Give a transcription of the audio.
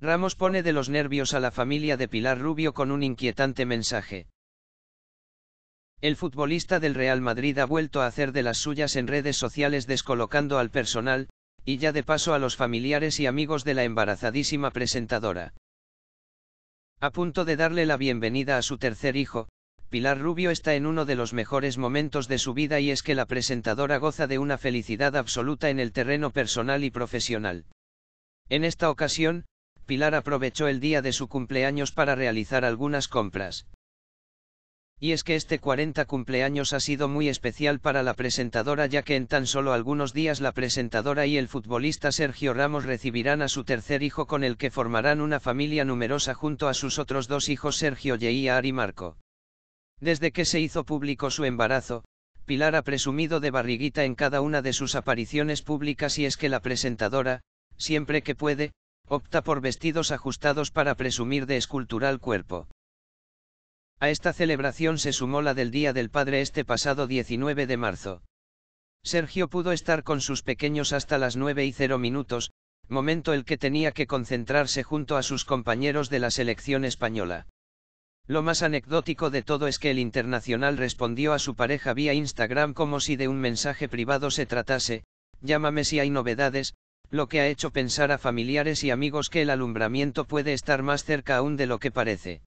Ramos pone de los nervios a la familia de Pilar Rubio con un inquietante mensaje. El futbolista del Real Madrid ha vuelto a hacer de las suyas en redes sociales descolocando al personal, y ya de paso a los familiares y amigos de la embarazadísima presentadora. A punto de darle la bienvenida a su tercer hijo, Pilar Rubio está en uno de los mejores momentos de su vida y es que la presentadora goza de una felicidad absoluta en el terreno personal y profesional. En esta ocasión, Pilar aprovechó el día de su cumpleaños para realizar algunas compras. Y es que este 40 cumpleaños ha sido muy especial para la presentadora ya que en tan solo algunos días la presentadora y el futbolista Sergio Ramos recibirán a su tercer hijo con el que formarán una familia numerosa junto a sus otros dos hijos Sergio Yeía y Marco. Desde que se hizo público su embarazo, Pilar ha presumido de barriguita en cada una de sus apariciones públicas y es que la presentadora, siempre que puede, Opta por vestidos ajustados para presumir de escultural cuerpo. A esta celebración se sumó la del Día del Padre este pasado 19 de marzo. Sergio pudo estar con sus pequeños hasta las 9 y 0 minutos, momento el que tenía que concentrarse junto a sus compañeros de la selección española. Lo más anecdótico de todo es que el internacional respondió a su pareja vía Instagram como si de un mensaje privado se tratase, llámame si hay novedades, lo que ha hecho pensar a familiares y amigos que el alumbramiento puede estar más cerca aún de lo que parece.